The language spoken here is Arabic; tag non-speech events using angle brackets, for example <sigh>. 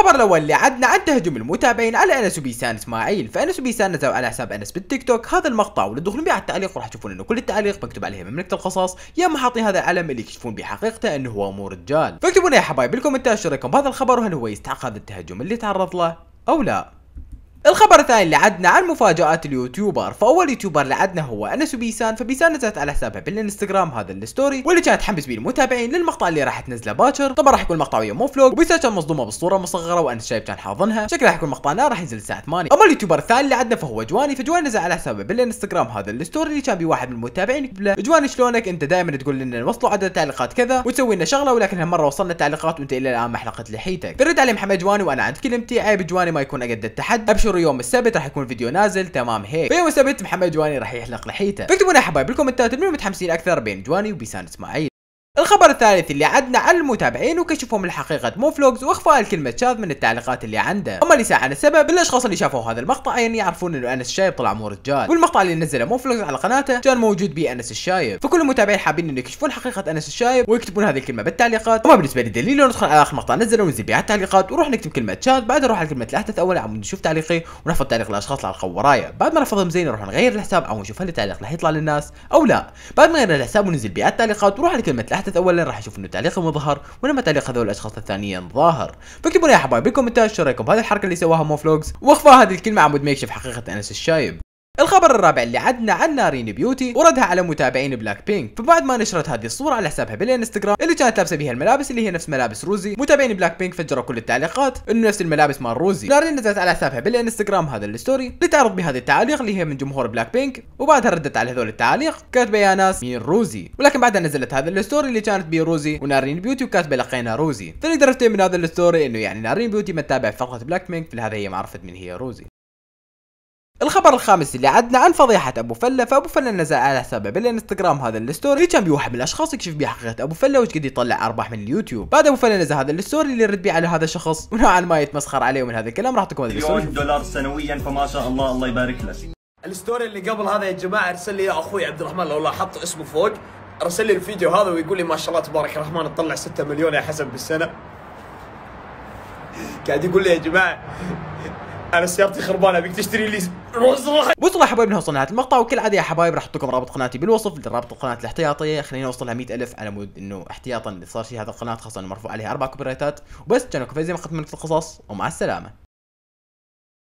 الخبر الاول اللي عدنا عن تهجم المتابعين على انس وبيسان اسماعيل فانس وبيسان نزلوا على حساب انس بالتيك توك هذا المقطع ولو بيع التعليق راح تشوفون انه كل التعليق مكتوب عليها مملكه القصاص يا اما حاطين هذا العلم اللي يكشفون بحقيقته انه هو مو رجال فاكتبوا لنا يا حبايب بالكومنتات شو رايكم بهذا الخبر وهل هو يستحق هذا التهجم اللي تعرض له او لا الخبر الثاني اللي عدنا عن مفاجآت اليوتيوبر فأول يوتيوبر اللي عدنا هو أنس وبيسان، فبيسان نزلت على حسابها بالانستغرام هذا الستوري واللي كانت تحمس بيه المتابعين للمقطع اللي راح تنزله باكر طبعا راح يكون المقطع ويا مو فلوق وبيسان كان مصدومة بالصورة مصغرة وأنس شايب كان حاضنها شكله راح يكون مقطعنا راح ينزل الساعة 8 أما اليوتيوبر الثاني اللي عدنا فهو جواني فجواني نزل على حسابه بالانستغرام هذا الستوري اللي كان بيه واحد من المتابعين قبله، جواني شلونك أنت دائما تقول لنا وصلوا عدد تعليقات كذا وتسوي لنا شغلة ولكن هالمرة وصلنا تعليقات وأنت إلى الآن ما حلقت لحيتك برد علي محمد جواني وأنا عند كلمتي عيب جواني ما يكون أقد التحدي انتشروا يوم السبت راح يكون الفيديو نازل تمام هيك في يوم السبت محمد جواني راح يحلق لحيته فاكتبوا لنا حبايب بالكومنتات من متحمسين اكثر بين جواني وبيسان اسماعيل الخبر الثالث اللي عندنا على المتابعين وكشفهم الحقيقة موفلوجز واخفاء الكلمة شاذ من التعليقات اللي عنده اما اللي عن السبب الاشخاص اللي شافوا هذا المقطع يعني يعرفون انه انس الشايب طلع مو رجال والمقطع اللي نزله موفلوجز على قناته كان موجود بيه انس الشايب فكل المتابعين حابين انه يكشفون حقيقة انس الشايب ويكتبون هذه الكلمة بالتعليقات اما بالنسبة لي دليل ندخل على اخر مقطع نزله ونزل بيه التعليقات ونروح نكتب كلمة شاذ بعد نروح على كلمة الاحدث اول عم نشوف تعليقي ونحفظ تعليق الاشخاص اللي على ورايا بعد ما نرفضهم زين نروح نغير الحساب او نشوف هل التعليق راح يطلع للناس او لا بعد ما نغير الحساب وننزل بيه التعليقات ونروح على كلمة الاحدث اولا راح اشوف انه تعليقهم ظهر ولما تعليق هذول الاشخاص الثانيين ظاهر فاكتبوا لي يا حبايبي بالكومنتات شو رايكم بهذه الحركه اللي سواها مو فلوجز واخفاء هذه الكلمه عمود ما يكشف حقيقه انس الشايب الخبر الرابع اللي عدنا عن نارين بيوتي وردها على متابعين بلاك بينك فبعد ما نشرت هذه الصوره على حسابها بالانستغرام اللي كانت لابسه بها الملابس اللي هي نفس ملابس روزي متابعين بلاك بينك فجروا كل التعليقات انه نفس الملابس مال روزي نارين نزلت على حسابها بالانستغرام هذا الستوري لتعرض بهذه التعليق اللي هي من جمهور بلاك بينك وبعدها ردت على هذول التعليق كاتبه يا ناس مين روزي ولكن بعدها نزلت هذا الستوري اللي كانت بيه روزي ونارين بيوتي وكاتبه لقينا روزي فنقدر نفهم من هذا الستوري انه يعني نارين بيوتي ما تتابع فقط بلاك بينك فلهذا هي ما عرفت من هي روزي الخبر الخامس اللي عدنا عن فضيحة ابو فله فابو فله نزل على حسابه بالانستغرام هذا الستوري اللي كان بيه واحد من الاشخاص يكشف بيه حقيقة ابو فله وش قد يطلع ارباح من اليوتيوب بعد ابو فله نزل هذا الستوري اللي يرد بيه على هذا الشخص <laughs> ونوعا ما يتمسخر عليه ومن هذا الكلام راح تكون مليون دولار سنويا فما شاء الله الله يبارك لك الستوري اللي قبل هذا يا جماعه ارسل لي اخوي عبد الرحمن لو لاحظت اسمه فوق ارسل لي الفيديو هذا ويقول لي ما شاء الله تبارك الرحمن تطلع 6 مليون يا حسن بالسنه قاعد يقول لي يا جماعه انا سيارتي خربانه ابيك تشتري لي روز رايد وصلوا يا حبايبنا وصلنا نهايه المقطع وكالعاده يا حبايب راح احط لكم رابط قناتي بالوصف لرابط القناه الاحتياطيه خلينا نوصلها 100000 على مود انه احتياطا صار شيء هذا القناه خاصه انه مرفوع عليها اربع كوبيرايتات وبس كانوا كفايه زي ما قلت من القصص ومع السلامه